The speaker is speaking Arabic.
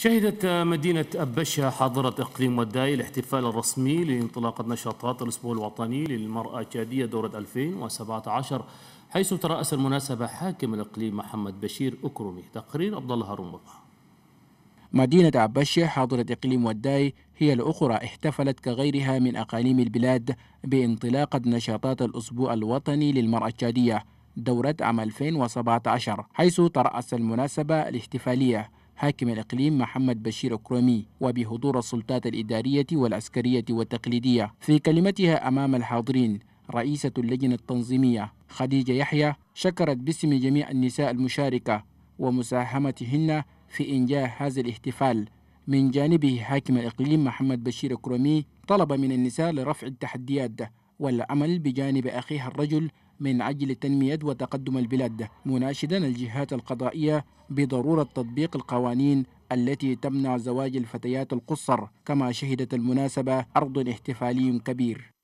شهدت مدينة أبشة حاضرة إقليم وداي الاحتفال الرسمي لانطلاقة نشاطات الأسبوع الوطني للمرأة الشادية دورة 2017 حيث ترأس المناسبة حاكم الإقليم محمد بشير أكرمي تقرير عبد الله هرمضة مدينة أبشة حاضرة إقليم وداي هي الأخرى احتفلت كغيرها من أقاليم البلاد بانطلاقة نشاطات الأسبوع الوطني للمرأة الشادية دورة عام 2017 حيث ترأس المناسبة الاحتفالية حاكم الإقليم محمد بشير أكرمي وبحضور السلطات الإدارية والعسكرية والتقليدية في كلمتها أمام الحاضرين رئيسة اللجنة التنظيمية خديجة يحيى شكرت باسم جميع النساء المشاركة ومساهمتهن في إنجاح هذا الاحتفال من جانبه حاكم الإقليم محمد بشير كرمي طلب من النساء لرفع التحديات والعمل بجانب أخيها الرجل من أجل تنمية وتقدم البلاد مناشدا الجهات القضائية بضرورة تطبيق القوانين التي تمنع زواج الفتيات القصر كما شهدت المناسبة عرض احتفالي كبير